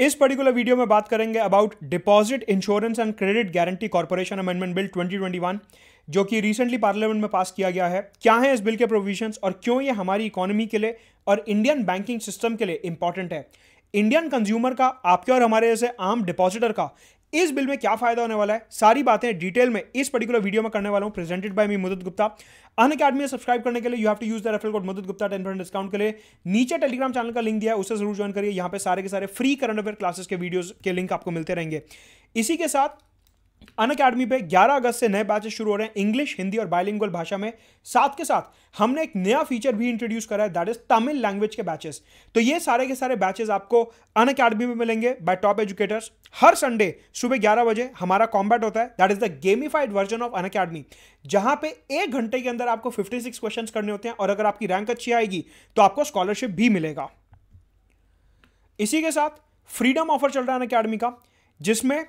इस particular video में बात करेंगे about deposit insurance and credit guarantee corporation amendment bill 2021 जो कि रिसेंटली पार्लियामेंट में पास किया गया है क्या है इस बिल के प्रोविजंस और क्यों ये हमारी इकोनॉमी के लिए और इंडियन बैंकिंग सिस्टम के लिए इंपॉर्टेंट है इंडियन कंज्यूमर का आपके और हमारे जैसे आम डिपॉजिटर का इस बिल में क्या फायदा होने वाला है सारी बातें डिटेल में इस पर्टिकुलर वीडियो में करने वाला हूं प्रेजेंटेड बाय मी मुदत गुप्ता अन अकेडमी सब्सक्राइब करने के लिए you have to use the referral code Mudat Gupta ten percent discount के लिए नीचे टेलीग्राम चैनल का लिंक दिया है उसे जरूर ज्वाइन करिए यहां पे सारे के सारे फ्री करंट अफेयर क्लासेस के वीडियो के लिंक आपको मिलते रहेंगे इसी के साथ अन अकेडमी पे 11 अगस्त से नए बैचेस शुरू हो रहे हैं इंग्लिश हिंदी और बायलिंगुअल भाषा में साथ के साथ हमने एक नया फीचर भी इंट्रोड्यूस करा है दैट इज तमिल लैंग्वेज के बैचेस तो ये सारे के सारे बैचेस आपको अन अकेडमी में मिलेंगे बाय टॉप एजुकेटर्स हर संडे सुबह ग्यारह बजे हमारा कॉम्बैट होता है that is the gamified version of Unacademy जहां पे एक घंटे के अंदर आपको सिक्स क्वेश्चन करने होते हैं और अगर आपकी रैंक अच्छी आएगी तो आपको स्कॉलरशिप भी मिलेगा इसी के साथ फ्रीडम ऑफर चल रहा है अन अकेडमी का जिसमें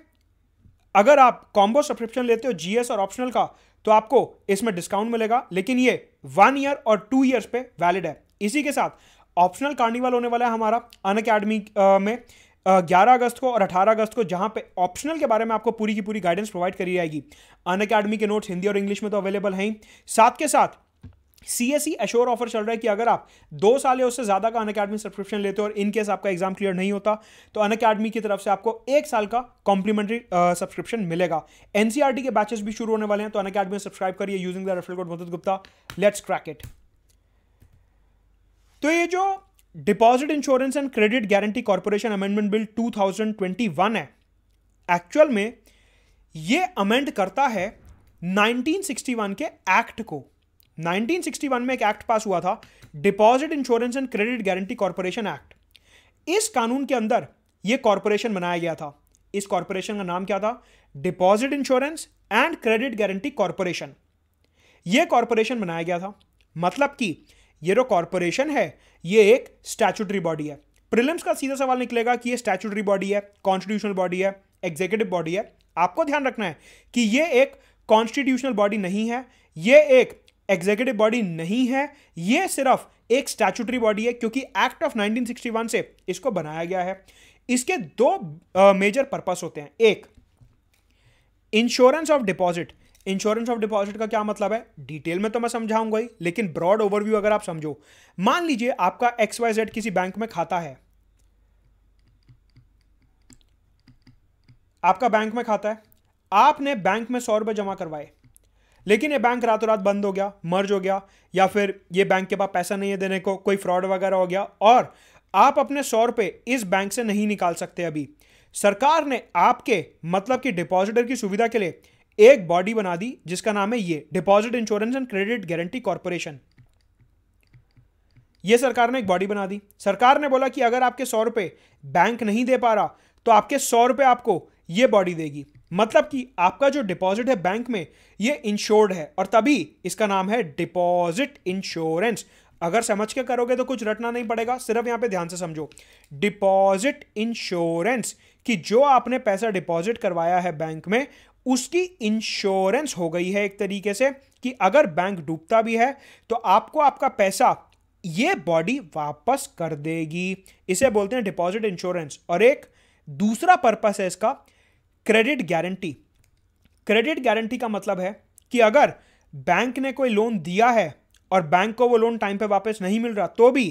अगर आप कॉम्बो सब्सक्रिप्शन लेते हो जीएस और ऑप्शनल का तो आपको इसमें डिस्काउंट मिलेगा लेकिन ये वन ईयर और टू ईयर्स पे वैलिड है इसी के साथ ऑप्शनल कार्निवल होने वाला है हमारा अन अकेडमी में ग्यारह अगस्त को और अठारह अगस्त को जहां पे ऑप्शनल के बारे में आपको पूरी की पूरी गाइडेंस प्रोवाइड करी जाएगी अन अकेडमी के नोट्स हिंदी और इंग्लिश में तो अवेलेबल हैं साथ के साथ C S C assure offer चल रहा है कि अगर आप दो साल या उससे ज़्यादा का अन अकेडमी सब्सक्रिप्शन लेते हो और इन केस आपका एग्जाम क्लियर नहीं होता तो अन अकेडमी की तरफ से आपको एक साल का कॉम्प्लीमेंट्री सब्सक्रिप्शन मिलेगा टी e के बैचेस भी शुरू होने वाले हैं तो अन अकेडमी सब्सक्राइब करिए using the refer code Madad Gupta let's crack it तो ये जो deposit insurance and credit guarantee corporation amendment bill 2021 है एक्चुअल में ये अमेंड करता है 1961 के एक्ट को 1961 में एक एक्ट पास हुआ था deposit insurance and credit guarantee corporation act इस कानून के अंदर यह कॉरपोरेशन बनाया गया था इस कॉरपोरेशन का नाम क्या था deposit insurance and credit guarantee corporation यह कॉरपोरेशन बनाया गया था मतलब कि यह जो कॉरपोरेशन है यह एक स्टैचूटरी बॉडी है प्रिलिम्स का सीधा सवाल निकलेगा कि यह स्टैचूटरी बॉडी है कॉन्स्टिट्यूशनल बॉडी है एग्जीक्यूटिव बॉडी है आपको ध्यान रखना है कि यह एक कॉन्स्टिट्यूशनल बॉडी नहीं है यह एक एग्जीक्यूटिव बॉडी नहीं है ये सिर्फ एक स्टैचूटरी बॉडी है क्योंकि एक्ट ऑफ 1961 से इसको बनाया गया है इसके दो मेजर uh, पर्पस होते हैं एक insurance of deposit insurance of deposit का क्या मतलब है डिटेल में तो मैं समझाऊंगा ही लेकिन ब्रॉड ओवरव्यू अगर आप समझो मान लीजिए आपका एक्स वाई जेड किसी बैंक में खाता है आपका बैंक में खाता है आपने बैंक में सौ रुपए जमा करवाए लेकिन ये बैंक रातों रात बंद हो गया मर्ज हो गया या फिर ये बैंक के पास पैसा नहीं है देने को कोई फ्रॉड वगैरह हो गया और आप अपने सौ रुपये इस बैंक से नहीं निकाल सकते अभी सरकार ने आपके मतलब कि डिपॉजिटर की सुविधा के लिए एक बॉडी बना दी जिसका नाम है ये deposit insurance and credit guarantee corporation ये सरकार ने एक बॉडी बना दी सरकार ने बोला कि अगर आपके सौ रुपए बैंक नहीं दे पा रहा तो आपके सौ रुपये आपको ये बॉडी देगी मतलब कि आपका जो डिपॉजिट है बैंक में ये इंश्योर्ड है और तभी इसका नाम है डिपॉजिट इंश्योरेंस अगर समझ के करोगे तो कुछ रटना नहीं पड़ेगा सिर्फ यहां पे ध्यान से समझो डिपॉजिट इंश्योरेंस कि जो आपने पैसा डिपॉजिट करवाया है बैंक में उसकी इंश्योरेंस हो गई है एक तरीके से कि अगर बैंक डूबता भी है तो आपको आपका पैसा ये बॉडी वापस कर देगी इसे बोलते हैं डिपॉजिट इंश्योरेंस और एक दूसरा पर्पस है इसका क्रेडिट गारंटी क्रेडिट गारंटी का मतलब है कि अगर बैंक ने कोई लोन दिया है और बैंक को वो लोन टाइम पे वापस नहीं मिल रहा तो भी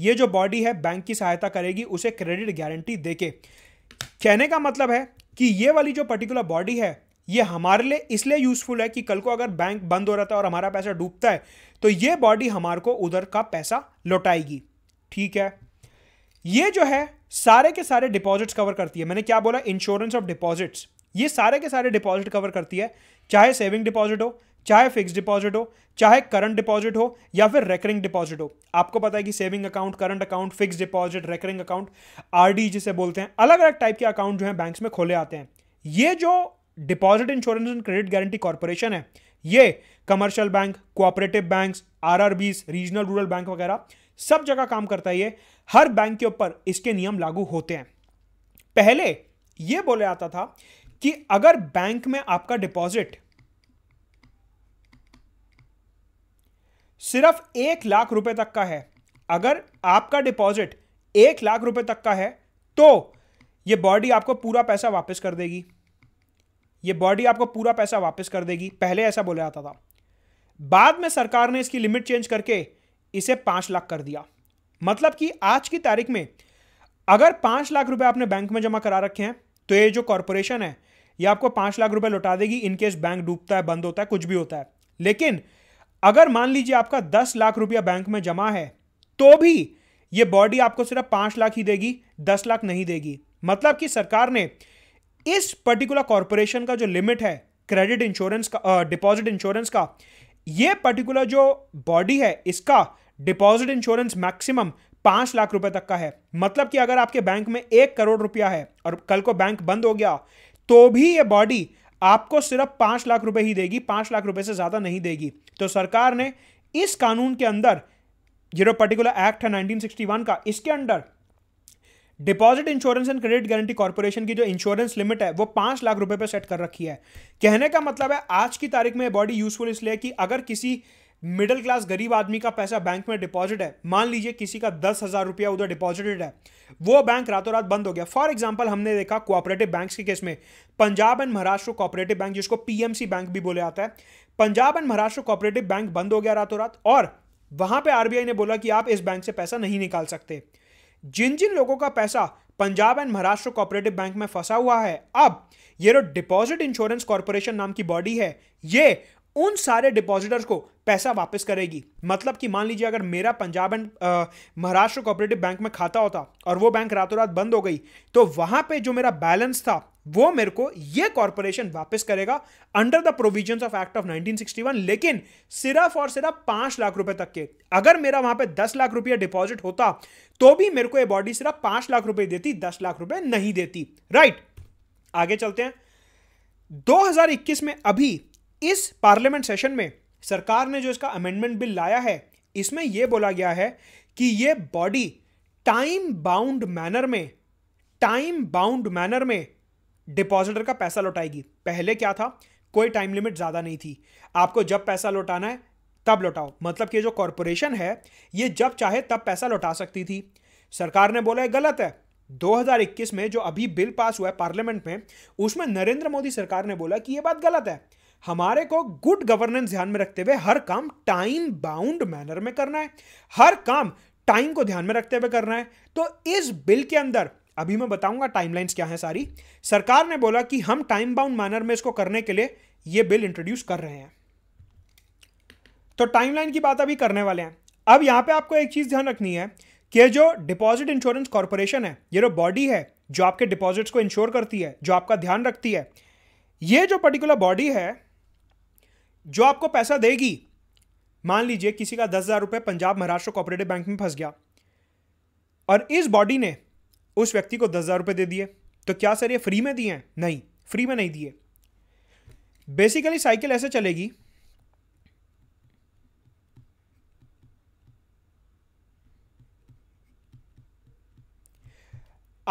ये जो बॉडी है बैंक की सहायता करेगी उसे क्रेडिट गारंटी देके कहने का मतलब है कि ये वाली जो पर्टिकुलर बॉडी है ये हमारे लिए इसलिए यूज़फुल है कि कल को अगर बैंक बंद हो रहा था और हमारा पैसा डूबता है तो ये बॉडी हमारे को उधर का पैसा लौटाएगी ठीक है ये जो है सारे के सारे डिपॉजिट्स कवर करती है मैंने क्या बोला इंश्योरेंस ऑफ डिपॉजिट्स ये सारे के सारे डिपॉजिट कवर करती है चाहे सेविंग डिपॉजिट हो चाहे फिक्स डिपॉजिट हो चाहे करंट डिपॉजिट हो या फिर रेकरिंग डिपॉजिट हो आपको पता है कि saving account current account fix deposit recurring account R जिसे बोलते हैं अलग अलग टाइप के अकाउंट जो है बैंक्स में खोले आते हैं ये जो deposit insurance and credit guarantee corporation है ये commercial bank cooperative banks RRBs regional rural bank वगैरह सब जगह काम करता है ये हर बैंक के ऊपर इसके नियम लागू होते हैं पहले ये बोला जाता था कि अगर बैंक में आपका डिपॉजिट सिर्फ एक लाख रुपए तक का है अगर आपका डिपॉजिट एक लाख रुपए तक का है तो यह बॉडी आपको पूरा पैसा वापस कर देगी ये बॉडी आपको पूरा पैसा वापस कर देगी पहले ऐसा बोला जाता था बाद में सरकार ने इसकी लिमिट चेंज करके इसे पांच लाख कर दिया मतलब कि आज की तारीख में अगर पांच लाख रुपए आपने बैंक में जमा करा रखे हैं तो ये जो कॉरपोरेशन है ये आपको पांच लाख रुपए लौटा देगी इनकेस बैंक डूबता है बंद होता है कुछ भी होता है लेकिन अगर मान लीजिए आपका दस लाख रुपया बैंक में जमा है तो भी ये बॉडी आपको सिर्फ पांच लाख ही देगी दस लाख नहीं देगी मतलब कि सरकार ने इस पर्टिकुलर कॉरपोरेशन का जो लिमिट है क्रेडिट इंश्योरेंस का डिपॉजिट इंश्योरेंस का ये पर्टिकुलर जो बॉडी है इसका डिपॉजिट इंश्योरेंस मैक्सिमम पांच लाख रुपए तक का है मतलब कि अगर आपके बैंक में एक करोड़ रुपया है और कल को बैंक बंद हो गया तो भी ये बॉडी आपको सिर्फ पांच लाख रुपए ही देगी पांच लाख रुपए से ज्यादा नहीं देगी तो सरकार ने इस कानून के अंदर जीरो पर्टिकुलर एक्ट है 1961 का इसके under deposit insurance and credit guarantee corporation की जो इंश्योरेंस लिमिट है वो पांच लाख रुपए पर सेट कर रखी है कहने का मतलब है आज की तारीख में बॉडी यूजफुल इसलिए कि अगर किसी मिडिल क्लास गरीब आदमी का पैसा बैंक में डिपॉजिट है मान लीजिए किसी का दस हजार रुपया उधर डिपॉजिटेड है वो बैंक रातों रात बंद हो गया फॉर एग्जाम्पल हमने देखा कोऑपरेटिव बैंक के केस में Punjab and Maharashtra cooperative bank जिसको पीएमसी बैंक भी बोले जाता है Punjab and Maharashtra cooperative bank बंद हो गया रातों रात और वहां पर आरबीआई ने बोला कि आप इस बैंक से पैसा नहीं निकाल सकते जिन जिन लोगों का पैसा Punjab and Maharashtra cooperative bank में फंसा हुआ है अब ये जो डिपॉजिट इंश्योरेंस कॉरपोरेशन नाम की बॉडी है ये उन सारे डिपॉजिटर्स को पैसा वापस करेगी मतलब कि मान लीजिए अगर मेरा Punjab and Maharashtra cooperative bank में खाता होता और वो बैंक रातों रात बंद हो गई तो वहां पे जो मेरा बैलेंस था वो मेरे को ये कॉरपोरेशन वापस करेगा under the provisions of act of 1961 लेकिन सिर्फ और सिर्फ पांच लाख रुपए तक के अगर मेरा वहां पे दस लाख रुपया डिपॉजिट होता तो भी मेरे को ये बॉडी सिर्फ पांच लाख रुपए देती दस लाख रुपए नहीं देती राइट आगे चलते हैं 2021 में अभी इस पार्लियामेंट सेशन में सरकार ने जो इसका अमेंडमेंट बिल लाया है इसमें यह बोला गया है कि यह बॉडी टाइम बाउंड मैनर में टाइम बाउंड मैनर में डिपॉजिटर का पैसा लौटाएगी पहले क्या था कोई टाइम लिमिट ज़्यादा नहीं थी आपको जब पैसा लौटाना है तब लौटाओ मतलब कि जो कॉरपोरेशन है ये जब चाहे तब पैसा लौटा सकती थी सरकार ने बोला है गलत है 2021 में जो अभी बिल पास हुआ है पार्लियामेंट में उसमें नरेंद्र मोदी सरकार ने बोला कि यह बात गलत है हमारे को गुड गवर्नेंस ध्यान में रखते हुए हर काम टाइम बाउंड मैनर में करना है हर काम टाइम को ध्यान में रखते हुए करना है तो इस बिल के अंदर अभी मैं बताऊंगा टाइमलाइंस क्या है सारी सरकार ने बोला कि हम टाइम बाउंड मैनर में इसको करने के लिए यह बिल इंट्रोड्यूस कर रहे हैं तो टाइमलाइन की बात अभी करने वाले हैं अब यहां पे आपको एक चीज़ ध्यान रखनी है कि जो डिपॉजिट इंश्योरेंस कॉरपोरेशन है ये जो बॉडी है जो आपके डिपॉजिट्स को इंश्योर करती है जो आपका ध्यान रखती है ये जो पर्टिकुलर बॉडी है जो आपको पैसा देगी मान लीजिए किसी का दस हज़ार रुपये पंजाब महाराष्ट्र कोऑपरेटिव बैंक में फंस गया और इस बॉडी ने उस व्यक्ति को दस हज़ार रुपये दे दिए तो क्या सर ये फ्री में दिए हैं नहीं फ्री में नहीं दिए बेसिकली साइकिल ऐसे चलेगी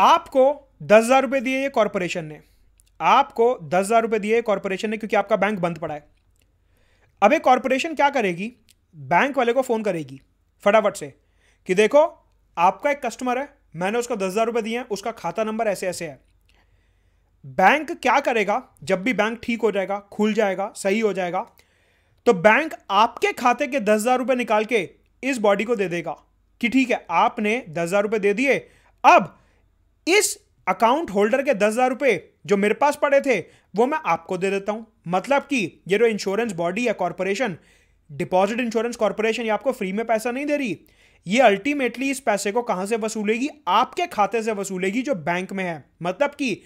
आपको दस हज़ार रुपये दिए ये कॉरपोरेशन ने आपको दस हज़ार रुपये दिए कॉरपोरेशन ने क्योंकि आपका बैंक बंद पड़ा है अब एक कॉरपोरेशन क्या करेगी बैंक वाले को फ़ोन करेगी फटाफट से कि देखो आपका एक कस्टमर है मैंने उसको दस हज़ार रुपये दिए हैं उसका खाता नंबर ऐसे ऐसे है बैंक क्या करेगा जब भी बैंक ठीक हो जाएगा खुल जाएगा सही हो जाएगा तो बैंक आपके खाते के दस हज़ार रुपये निकाल के इस बॉडी को दे देगा कि ठीक है आपने दस हज़ार रुपये दे दिए अब इस अकाउंट होल्डर के दस हज़ार रुपए जो मेरे पास पड़े थे वो मैं आपको दे देता हूं मतलब कि ये जो इंश्योरेंस बॉडी है कॉरपोरेशन डिपॉजिट इंश्योरेंस कॉरपोरेशन ये आपको फ्री में पैसा नहीं दे रही ये अल्टीमेटली इस पैसे को कहां से वसूलेगी आपके खाते से वसूलेगी जो बैंक में है मतलब कि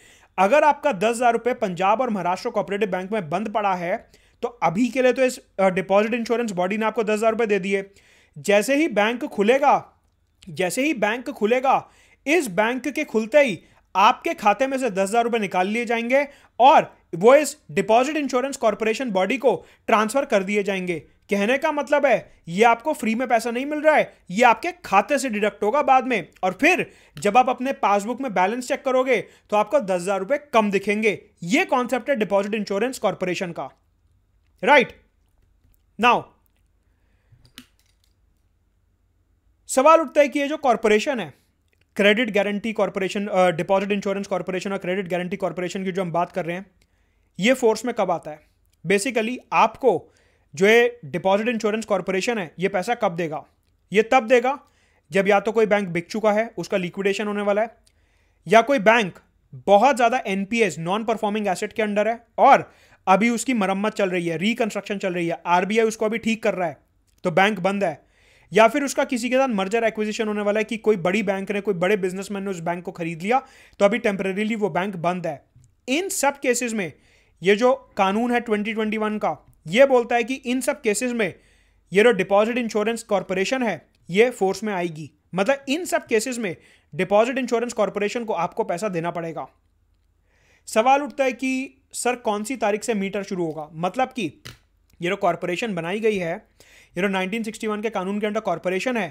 अगर आपका दस हज़ार रुपए पंजाब और महाराष्ट्र कोऑपरेटिव बैंक में बंद पड़ा है तो अभी के लिए तो इस डिपॉजिट इंश्योरेंस बॉडी ने आपको दस हज़ार रुपए दे दिए जैसे ही बैंक खुलेगा जैसे ही बैंक खुलेगा इस बैंक के खुलते ही आपके खाते में से दस हजार रुपए निकाल लिए जाएंगे और वो इस डिपॉजिट इंश्योरेंस कॉरपोरेशन बॉडी को ट्रांसफर कर दिए जाएंगे कहने का मतलब है ये आपको फ्री में पैसा नहीं मिल रहा है ये आपके खाते से डिडक्ट होगा बाद में और फिर जब आप अपने पासबुक में बैलेंस चेक करोगे तो आपको दस हजार रुपए कम दिखेंगे ये कॉन्सेप्ट है डिपॉजिट इंश्योरेंस कॉरपोरेशन का राइट right. नाउ सवाल उठता है कि ये जो कॉरपोरेशन है credit guarantee corporation deposit insurance corporation और क्रेडिट गारंटी कॉरपोरेशन की जो हम बात कर रहे हैं ये फोर्स में कब आता है बेसिकली आपको जो ये डिपॉजिट इंश्योरेंस कॉरपोरेशन है ये पैसा कब देगा ये तब देगा जब या तो कोई बैंक बिक चुका है उसका लिक्विडेशन होने वाला है या कोई बैंक बहुत ज़्यादा एनपीएस नॉन परफॉर्मिंग एसेट के अंडर है और अभी उसकी मरम्मत चल रही है रिकंस्ट्रक्शन चल रही है आरबीआई उसको अभी ठीक कर रहा है तो बैंक बंद है या फिर उसका किसी के साथ मर्जर एक्विजिशन होने वाला है कि कोई बड़ी बैंक ने कोई बड़े बिजनेसमैन ने उस बैंक को खरीद लिया तो अभी टेम्परेली वो बैंक बंद है इन सब केसेस में ये जो कानून है 2021 का ये बोलता है कि इन सब केसेस में ये जो डिपॉजिट इंश्योरेंस कॉरपोरेशन है ये फोर्स में आएगी मतलब इन सब केसेस में डिपॉजिट इंश्योरेंस कॉरपोरेशन को आपको पैसा देना पड़ेगा सवाल उठता है कि सर कौन सी तारीख से मीटर शुरू होगा मतलब कि ये जो कॉरपोरेशन बनाई गई है यू नो 1961 के कानून के अंडर कॉरपोरेशन है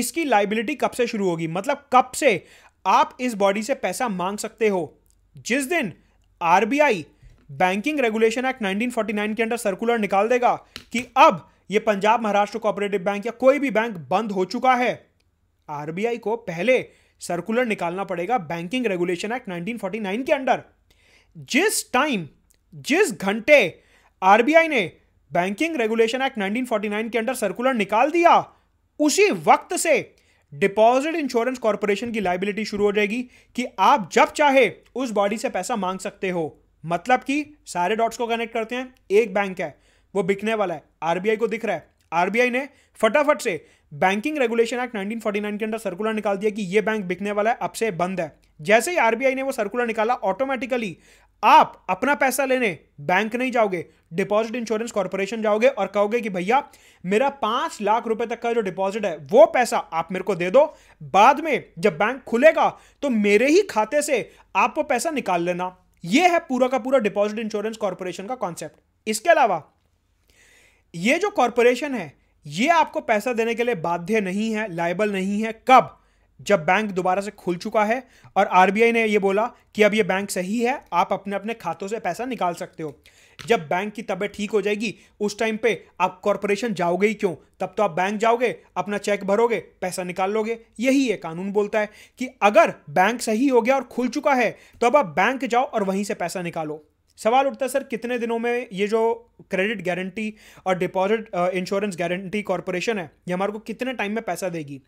इसकी लाइबिलिटी कब से शुरू होगी मतलब कब से आप इस बॉडी से पैसा मांग सकते हो जिस दिन आर बैंकिंग रेगुलेशन एक्ट 1949 के अंडर सर्कुलर निकाल देगा कि अब ये पंजाब महाराष्ट्र कोऑपरेटिव बैंक या कोई भी बैंक बंद हो चुका है आरबीआई को पहले सर्कुलर निकालना पड़ेगा बैंकिंग रेगुलेशन एक्ट 1949 के अंडर जिस टाइम जिस घंटे आरबीआई ने बैंकिंग रेगुलेशन एक्ट 1949 के अंडर सर्कुलर निकाल दिया उसी वक्त से डिपॉजिट इंश्योरेंस कॉरपोरेशन की लाइबिलिटी शुरू हो जाएगी कि आप जब चाहे उस बॉडी से पैसा मांग सकते हो मतलब कि सारे डॉट्स को कनेक्ट करते हैं एक बैंक है वो बिकने वाला है आरबीआई को दिख रहा है आरबीआई ने फटाफट से बैंकिंग रेगुलेशन एक्ट 1949 के अंदर सर्कुलर निकाल दिया कि ये बैंक बिकने वाला है अब से बंद है जैसे ही आरबीआई ने वो सर्कुलर निकाला ऑटोमेटिकली आप अपना पैसा लेने बैंक नहीं जाओगे डिपॉजिट इंश्योरेंस कॉर्पोरेशन जाओगे और कहोगे कि भैया मेरा पांच लाख रुपए तक का जो डिपॉजिट है वो पैसा आप मेरे को दे दो बाद में जब बैंक खुलेगा तो मेरे ही खाते से आप वो पैसा निकाल लेना यह है पूरा का पूरा डिपॉजिट इंश्योरेंस कॉरपोरेशन का कॉन्सेप्ट इसके अलावा ये जो कॉरपोरेशन है ये आपको पैसा देने के लिए बाध्य नहीं है लाइबल नहीं है कब जब बैंक दोबारा से खुल चुका है और आर ने ये बोला कि अब ये बैंक सही है आप अपने अपने खातों से पैसा निकाल सकते हो जब बैंक की तबीयत ठीक हो जाएगी उस टाइम पे आप कॉरपोरेशन जाओगे ही क्यों तब तो आप बैंक जाओगे अपना चेक भरोगे पैसा निकाल लोगे यही ये कानून बोलता है कि अगर बैंक सही हो गया और खुल चुका है तो अब आप बैंक जाओ और वहीं से पैसा निकालो सवाल उठता है सर कितने दिनों में ये जो क्रेडिट गारंटी और डिपॉजिट इंश्योरेंस गारंटी कॉरपोरेशन है ये हमारे को कितने टाइम में पैसा देगी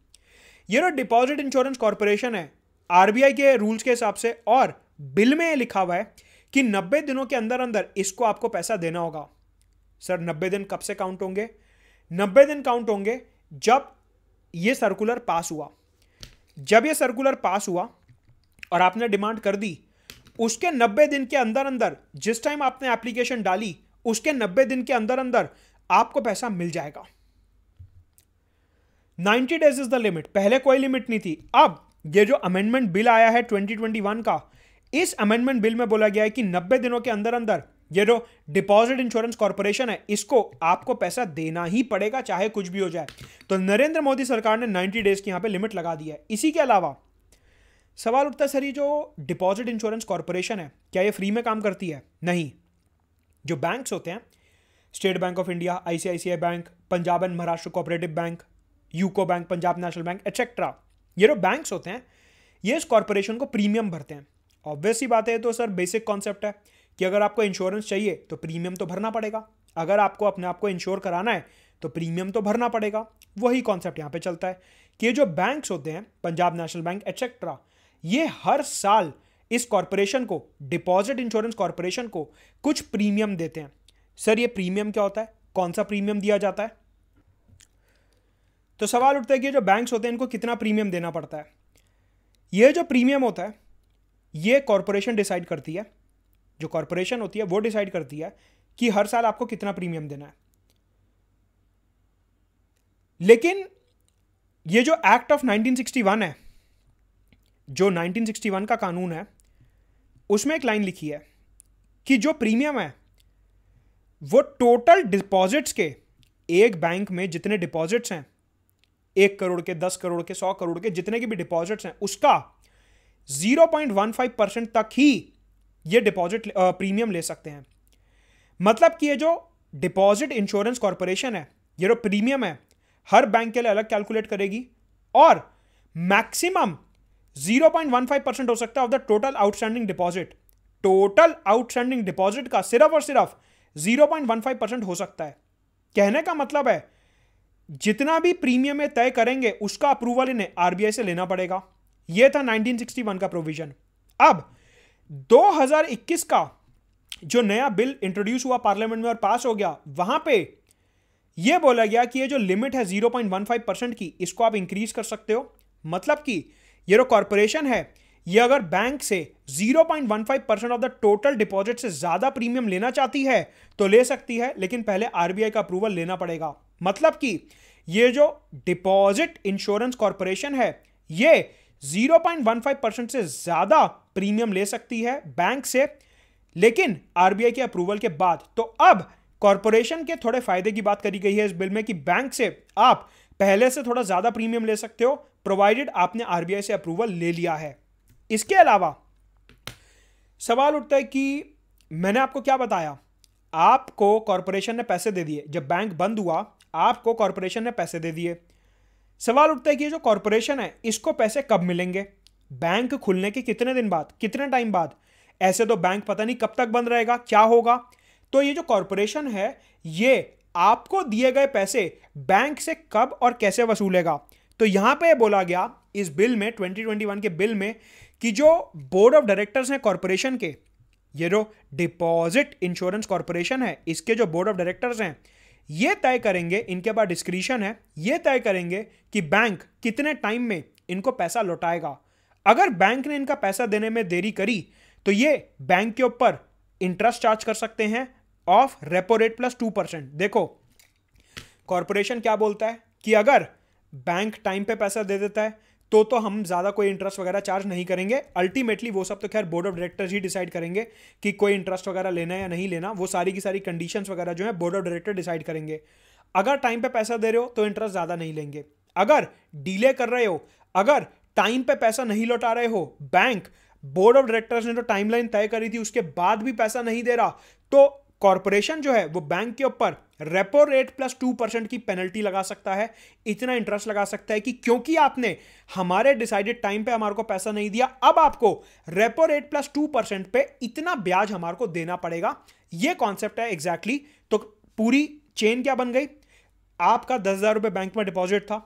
ये ना डिपॉजिट इंश्योरेंस कॉरपोरेशन है आरबीआई के रूल्स के हिसाब से और बिल में लिखा हुआ है कि 90 दिनों के अंदर अंदर इसको आपको पैसा देना होगा सर 90 दिन कब से काउंट होंगे 90 दिन काउंट होंगे जब ये सर्कुलर पास हुआ जब ये सर्कुलर पास हुआ और आपने डिमांड कर दी उसके 90 दिन के अंदर अंदर जिस टाइम आपने एप्लीकेशन डाली उसके 90 दिन के अंदर अंदर आपको पैसा मिल जाएगा 90 डेज इज द लिमिट पहले कोई लिमिट नहीं थी अब ये जो अमेंडमेंट बिल आया है 2021 का इस अमेंडमेंट बिल में बोला गया है कि 90 दिनों के अंदर अंदर ये जो डिपॉजिट इंश्योरेंस कॉरपोरेशन है इसको आपको पैसा देना ही पड़ेगा चाहे कुछ भी हो जाए तो नरेंद्र मोदी सरकार ने 90 डेज की यहाँ पे लिमिट लगा दी है इसी के अलावा सवाल उठता सर ये जो डिपॉजिट इंश्योरेंस कॉरपोरेशन है क्या ये फ्री में काम करती है नहीं जो बैंक्स होते हैं State Bank of India ICICI bank Punjab and Maharashtra cooperative bank UCO bank Punjab National Bank etcetera ये जो बैंक्स होते हैं ये इस कॉरपोरेशन को प्रीमियम भरते हैं ऑब्वियस ही बात है तो सर बेसिक कॉन्सेप्ट है कि अगर आपको इंश्योरेंस चाहिए तो प्रीमियम तो भरना पड़ेगा अगर आपको अपने आप को इंश्योर कराना है तो प्रीमियम तो भरना पड़ेगा वही कॉन्सेप्ट यहाँ पे चलता है कि जो बैंक्स होते हैं पंजाब नेशनल बैंक एक्सेट्रा ये हर साल इस कॉरपोरेशन को डिपॉजिट इंश्योरेंस कॉरपोरेशन को कुछ प्रीमियम देते हैं सर ये प्रीमियम क्या होता है कौन सा प्रीमियम दिया जाता है तो सवाल उठता है कि जो बैंक्स होते हैं इनको कितना प्रीमियम देना पड़ता है ये जो प्रीमियम होता है ये कॉरपोरेशन डिसाइड करती है जो कॉरपोरेशन होती है वो डिसाइड करती है कि हर साल आपको कितना प्रीमियम देना है लेकिन ये जो एक्ट ऑफ 1961 है जो 1961 का कानून है उसमें एक लाइन लिखी है कि जो प्रीमियम है वो टोटल डिपॉजिट्स के एक बैंक में जितने डिपॉजिट्स हैं एक करोड़ के दस करोड़ के सौ करोड़ के जितने के भी डिपॉजिट्स हैं उसका 0.15 परसेंट तक ही ये डिपॉजिट प्रीमियम ले सकते हैं मतलब कि ये जो डिपॉजिट इंश्योरेंस कॉरपोरेशन है ये जो प्रीमियम है हर बैंक के लिए अलग कैलकुलेट करेगी और मैक्सिमम 0.15 परसेंट हो सकता है of the total outstanding deposit total outstanding deposit का सिर्फ और सिर्फ 0.15 परसेंट हो सकता है कहने का मतलब है जितना भी प्रीमियम में तय करेंगे उसका अप्रूवल इन्हें आरबीआई से लेना पड़ेगा यह था 1961 का प्रोविजन अब 2021 का जो नया बिल इंट्रोड्यूस हुआ पार्लियामेंट में और पास हो गया वहां पे यह बोला गया कि ये जो लिमिट है 0.15 परसेंट की इसको आप इंक्रीज कर सकते हो मतलब कि ये जो कॉरपोरेशन है ये अगर बैंक से 0.15 percent of the total deposit से ज्यादा प्रीमियम लेना चाहती है तो ले सकती है लेकिन पहले आरबीआई का अप्रूवल लेना पड़ेगा मतलब कि ये जो डिपॉजिट इंश्योरेंस कॉरपोरेशन है ये 0.15 परसेंट से ज्यादा प्रीमियम ले सकती है बैंक से लेकिन आरबीआई के अप्रूवल के बाद तो अब कॉरपोरेशन के थोड़े फायदे की बात करी गई है इस बिल में कि बैंक से आप पहले से थोड़ा ज्यादा प्रीमियम ले सकते हो प्रोवाइडेड आपने आरबीआई से अप्रूवल ले लिया है इसके अलावा सवाल उठता है कि मैंने आपको क्या बताया आपको कॉरपोरेशन ने पैसे दे दिए जब बैंक बंद हुआ आपको कॉरपोरेशन ने पैसे दे दिए सवाल उठता है कि जो कॉरपोरेशन है इसको पैसे कब मिलेंगे बैंक खुलने के कितने दिन बाद कितने टाइम बाद ऐसे तो बैंक पता नहीं कब तक बंद रहेगा क्या होगा तो ये जो कॉरपोरेशन है ये आपको दिए गए पैसे बैंक से कब और कैसे वसूलेगा तो यहाँ पे बोला गया इस बिल में 2021 के बिल में कि जो बोर्ड ऑफ डायरेक्टर्स हैं कॉरपोरेशन के ये जो डिपॉजिट इंश्योरेंस कॉरपोरेशन है इसके जो बोर्ड ऑफ डायरेक्टर्स हैं ये तय करेंगे इनके पास डिस्क्रिशन है ये तय करेंगे कि बैंक कितने टाइम में इनको पैसा लौटाएगा अगर बैंक ने इनका पैसा देने में देरी करी तो ये बैंक के ऊपर इंटरेस्ट चार्ज कर सकते हैं of repo rate plus two percent देखो कॉरपोरेशन क्या बोलता है कि अगर बैंक टाइम पे पैसा दे देता है तो तो हम ज़्यादा कोई इंटरेस्ट वगैरह चार्ज नहीं करेंगे अल्टीमेटली वो सब तो खैर बोर्ड ऑफ डायरेक्टर्स ही डिसाइड करेंगे कि कोई इंटरेस्ट वगैरह लेना या नहीं लेना वो सारी की सारी कंडीशंस वगैरह जो है बोर्ड ऑफ डायरेक्टर डिसाइड करेंगे अगर टाइम पे पैसा दे रहे हो तो इंटरेस्ट ज़्यादा नहीं लेंगे अगर डीले कर रहे हो अगर टाइम पे पैसा नहीं लौटा रहे हो बैंक बोर्ड ऑफ डायरेक्टर्स ने जो तो टाइमलाइन तय करी थी उसके बाद भी पैसा नहीं दे रहा तो कॉरपोरेशन जो है वो बैंक के ऊपर repo rate plus two percent की पेनल्टी लगा सकता है इतना इंटरेस्ट लगा सकता है कि क्योंकि आपने हमारे डिसाइडेड टाइम पे हमारे को पैसा नहीं दिया अब आपको repo rate plus two percent पे इतना ब्याज हमारे को देना पड़ेगा ये कॉन्सेप्ट है एग्जैक्टली exactly. तो पूरी चेन क्या बन गई आपका दस हज़ार रुपये बैंक में डिपॉजिट था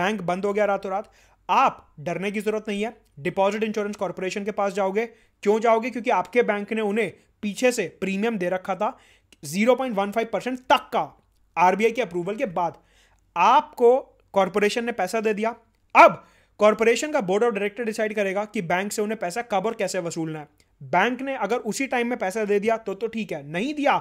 बैंक बंद हो गया रातों रात आप डरने की जरूरत नहीं है डिपॉजिट इंश्योरेंस कॉरपोरेशन के पास जाओगे क्यों जाओगे क्योंकि आपके बैंक ने उन्हें पीछे से प्रीमियम दे रखा था 0.15 परसेंट तक का आरबीआई के अप्रूवल के बाद आपको कॉरपोरेशन ने पैसा दे दिया अब कॉरपोरेशन का बोर्ड ऑफ डायरेक्टर डिसाइड करेगा कि बैंक से उन्हें पैसा कब और कैसे वसूलना है बैंक ने अगर उसी टाइम में पैसा दे दिया तो तो ठीक है नहीं दिया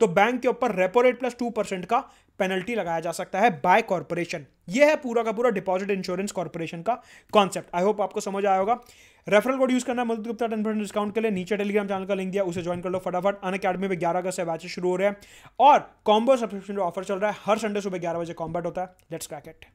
तो बैंक के ऊपर repo rate plus two percent का पेनल्टी लगाया जा सकता है बाय कॉरपोरेशन ये है पूरा का पूरा डिपॉजिट इंश्योरेंस कॉरपोरेशन का कॉन्सेप्ट आई होप आपको समझ आया होगा रेफरल कोड यूज करना Madhu Gupta ten percent discount के लिए नीचे टेलीग्राम चैनल का लिंक दिया उसे ज्वाइन कर लो फटाफट अन अकेडमी में ग्यारह अगस्त से बैचेस शुरू हो रहे हैं और कॉम्बो सब्सक्रिप्शन ऑफर चल रहा है हर संडे सुबह ग्यारह बजे कॉम्बैट होता है लेट्स क्रैकेट